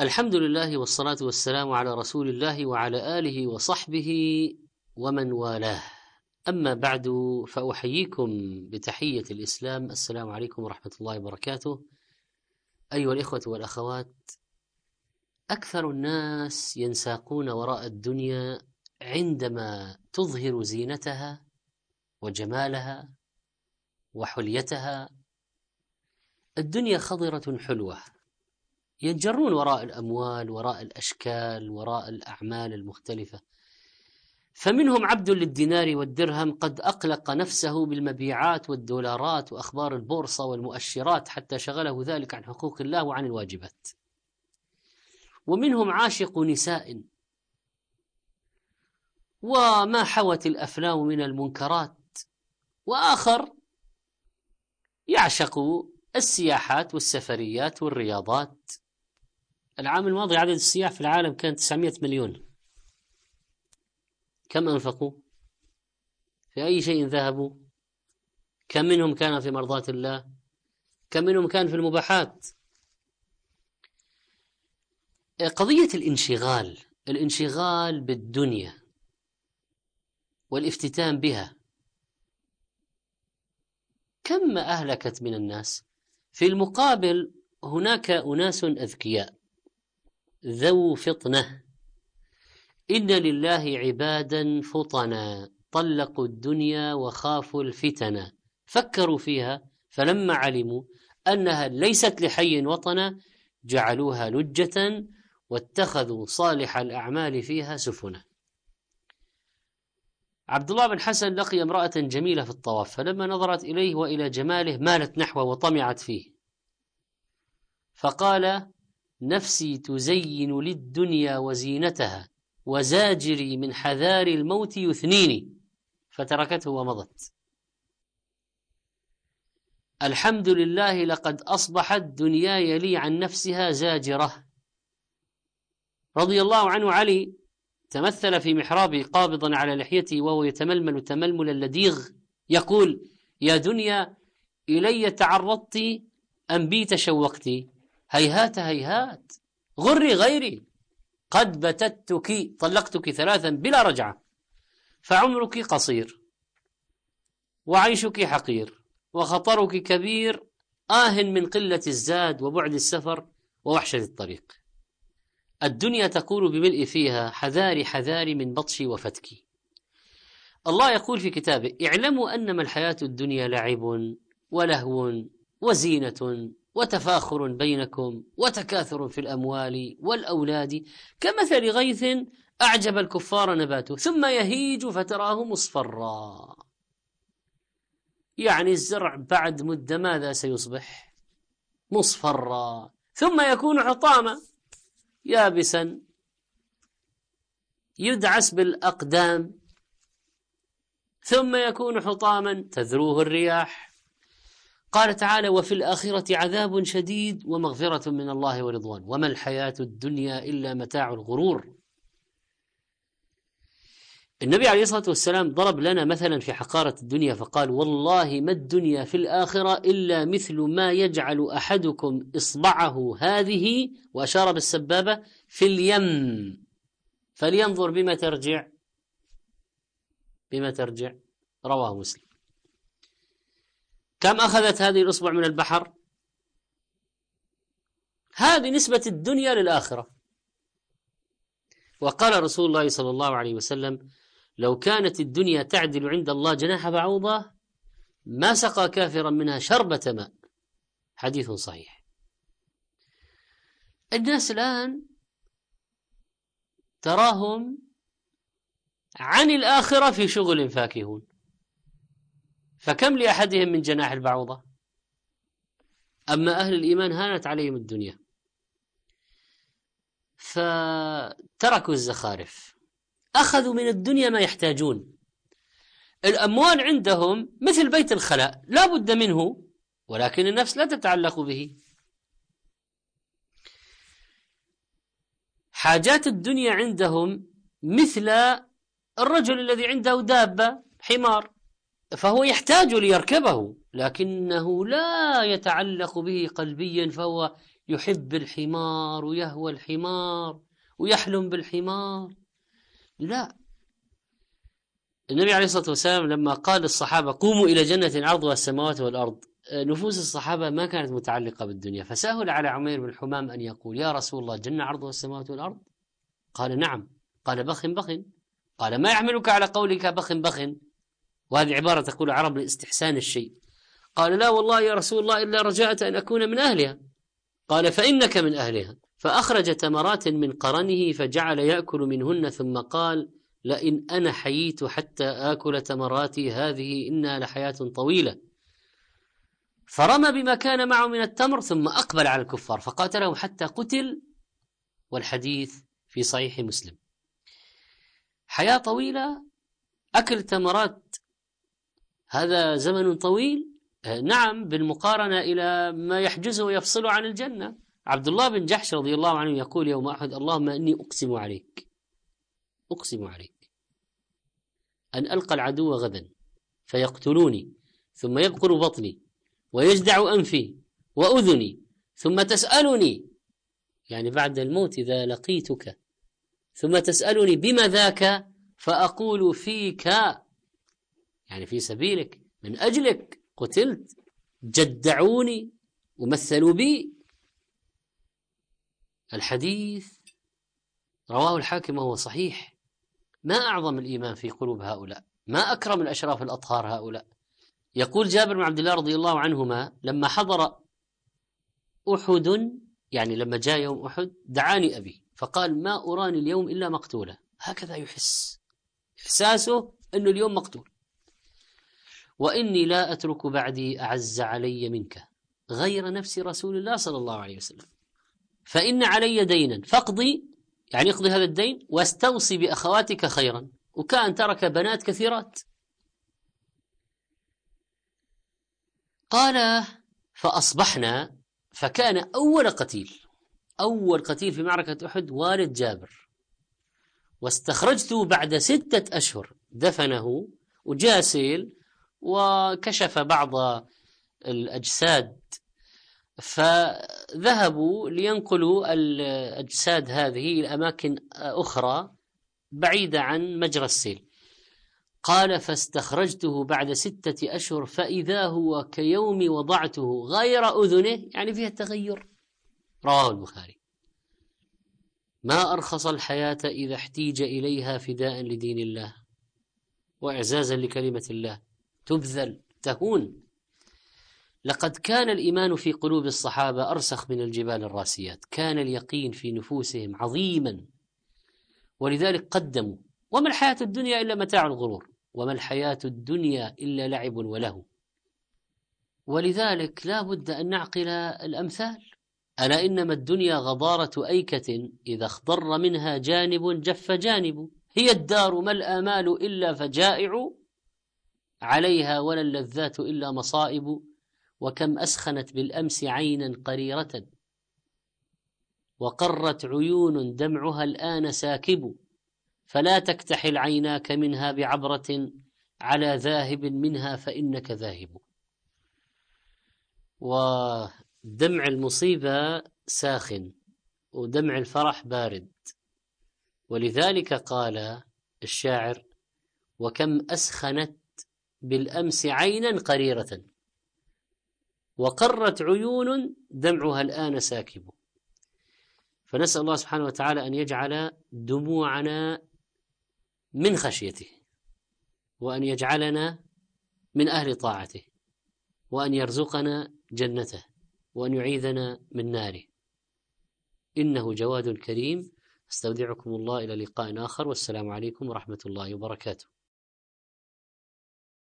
الحمد لله والصلاة والسلام على رسول الله وعلى آله وصحبه ومن والاه أما بعد فأحييكم بتحية الإسلام السلام عليكم ورحمة الله وبركاته أيها الإخوة والأخوات أكثر الناس ينساقون وراء الدنيا عندما تظهر زينتها وجمالها وحليتها الدنيا خضرة حلوة ينجرون وراء الأموال وراء الأشكال وراء الأعمال المختلفة فمنهم عبد للدينار والدرهم قد أقلق نفسه بالمبيعات والدولارات وأخبار البورصة والمؤشرات حتى شغله ذلك عن حقوق الله وعن الواجبات ومنهم عاشق نساء وما حوت الأفلام من المنكرات وآخر يعشق السياحات والسفريات والرياضات العام الماضي عدد السياح في العالم كان 900 مليون كم أنفقوا في أي شيء ذهبوا كم منهم كان في مرضاة الله كم منهم كان في المباحات آه، قضية الانشغال الانشغال بالدنيا والافتتان بها كم أهلكت من الناس في المقابل هناك أناس أذكياء ذو فطنة إن لله عبادا فطنا طلقوا الدنيا وخافوا الفتنة فكروا فيها فلما علموا أنها ليست لحي وطنا جعلوها لجة واتخذوا صالح الأعمال فيها سفنا عبد الله بن حسن لقي امرأة جميلة في الطواف فلما نظرت إليه وإلى جماله مالت نحوه وطمعت فيه فقال نفسي تزين للدنيا وزينتها وزاجري من حذار الموت يثنيني فتركته ومضت الحمد لله لقد أصبحت دنياي لي عن نفسها زاجرة رضي الله عنه علي تمثل في محرابي قابضا على لحيته وهو يتململ تململ اللديغ يقول يا دنيا إلي تعرضت أم بي تشوقت هيهات هيهات غري غيري قد بتتك طلقتك ثلاثا بلا رجعة فعمرك قصير وعيشك حقير وخطرك كبير آه من قلة الزاد وبعد السفر ووحشة الطريق الدنيا تقول بملء فيها حذاري حذاري من بطشي وفتكي الله يقول في كتابه اعلموا أنما الحياة الدنيا لعب ولهو وزينة وتفاخر بينكم وتكاثر في الأموال والأولاد كمثل غيث أعجب الكفار نباته ثم يهيج فتراه مصفرا يعني الزرع بعد مدة ماذا سيصبح مصفرا ثم يكون حطاما يابسا يدعس بالأقدام ثم يكون حطاما تذروه الرياح قال تعالى وفي الآخرة عذاب شديد ومغفرة من الله ورضوان وما الحياة الدنيا إلا متاع الغرور النبي عليه الصلاة والسلام ضرب لنا مثلا في حقارة الدنيا فقال والله ما الدنيا في الآخرة إلا مثل ما يجعل أحدكم إصبعه هذه وأشار بالسبابة في اليم فلينظر بما ترجع بما ترجع رواه مسلم كم أخذت هذه الأصبع من البحر هذه نسبة الدنيا للآخرة وقال رسول الله صلى الله عليه وسلم لو كانت الدنيا تعدل عند الله جناح بعوضة ما سقى كافرا منها شربة ماء حديث صحيح الناس الآن تراهم عن الآخرة في شغل فاكهون فكم لأحدهم من جناح البعوضة أما أهل الإيمان هانت عليهم الدنيا فتركوا الزخارف أخذوا من الدنيا ما يحتاجون الأموال عندهم مثل بيت الخلاء لا بد منه ولكن النفس لا تتعلق به حاجات الدنيا عندهم مثل الرجل الذي عنده دابة حمار فهو يحتاج ليركبه لكنه لا يتعلق به قلبيا فهو يحب الحمار ويهوى الحمار ويحلم بالحمار لا النبي عليه الصلاة والسلام لما قال للصحابة قوموا إلى جنة عرضها السماوات والأرض نفوس الصحابة ما كانت متعلقة بالدنيا فسهل على عمير بن حمام أن يقول يا رسول الله جنة عرضها السماوات والأرض قال نعم قال بخ بخ قال ما يحملك على قولك بخ بخ وهذه عبارة تقول العرب لاستحسان الشيء قال لا والله يا رسول الله إلا رجعت أن أكون من أهلها قال فإنك من أهلها فأخرج تمرات من قرنه فجعل يأكل منهن ثم قال لئن أنا حييت حتى آكل تمراتي هذه إنها لحياة طويلة فرمى بما كان معه من التمر ثم أقبل على الكفار فقاتلهم حتى قتل والحديث في صحيح مسلم حياة طويلة أكل تمرات هذا زمن طويل آه، نعم بالمقارنة إلى ما يحجزه ويفصله عن الجنة عبد الله بن جحش رضي الله عنه يقول يوم أحد اللهم إني أقسم عليك أقسم عليك أن ألقى العدو غدا فيقتلوني ثم يبقر بطني ويجدع أنفي وأذني ثم تسألني يعني بعد الموت إذا لقيتك ثم تسألني بما ذاك فأقول فيك يعني في سبيلك من أجلك قتلت جدعوني ومثلوا بي الحديث رواه الحاكم وهو صحيح ما أعظم الإيمان في قلوب هؤلاء ما أكرم الأشراف الأطهار هؤلاء يقول جابر بن عبد الله رضي الله عنهما لما حضر أحد يعني لما جاء يوم أحد دعاني أبي فقال ما أراني اليوم إلا مقتولا هكذا يحس إحساسه أنه اليوم مقتول وإني لا أترك بعدي أعز علي منك غير نفس رسول الله صلى الله عليه وسلم فإن علي دينا فاقضي يعني اقضي هذا الدين واستوصي بأخواتك خيرا وكان ترك بنات كثيرات قال فأصبحنا فكان أول قتيل أول قتيل في معركة أحد والد جابر واستخرجته بعد ستة أشهر دفنه وجاسيل سيل وكشف بعض الأجساد فذهبوا لينقلوا الأجساد هذه إلى أماكن أخرى بعيدة عن مجرى السيل قال فاستخرجته بعد ستة أشهر فإذا هو كيوم وضعته غير أذنه يعني فيها تغير رواه البخاري ما أرخص الحياة إذا احتيج إليها فداء لدين الله وإعزازا لكلمة الله تبذل تهون لقد كان الإيمان في قلوب الصحابة أرسخ من الجبال الراسيات كان اليقين في نفوسهم عظيما ولذلك قدموا وما الحياة الدنيا إلا متاع الغرور وما الحياة الدنيا إلا لعب وله ولذلك لا بد أن نعقل الأمثال ألا إنما الدنيا غضارة أيكة إذا اخضر منها جانب جف جانب هي الدار ما الآمال إلا فجائع عليها ولا اللذات إلا مصائب وكم أسخنت بالأمس عينا قريرة وقرت عيون دمعها الآن ساكب فلا تكتحل عيناك منها بعبرة على ذاهب منها فإنك ذاهب ودمع المصيبة ساخن ودمع الفرح بارد ولذلك قال الشاعر وكم أسخنت بالأمس عينا قريرة وقرت عيون دمعها الآن ساكب فنسأل الله سبحانه وتعالى أن يجعل دموعنا من خشيته وأن يجعلنا من أهل طاعته وأن يرزقنا جنته وأن يعيذنا من ناره إنه جواد كريم استودعكم الله إلى لقاء آخر والسلام عليكم ورحمة الله وبركاته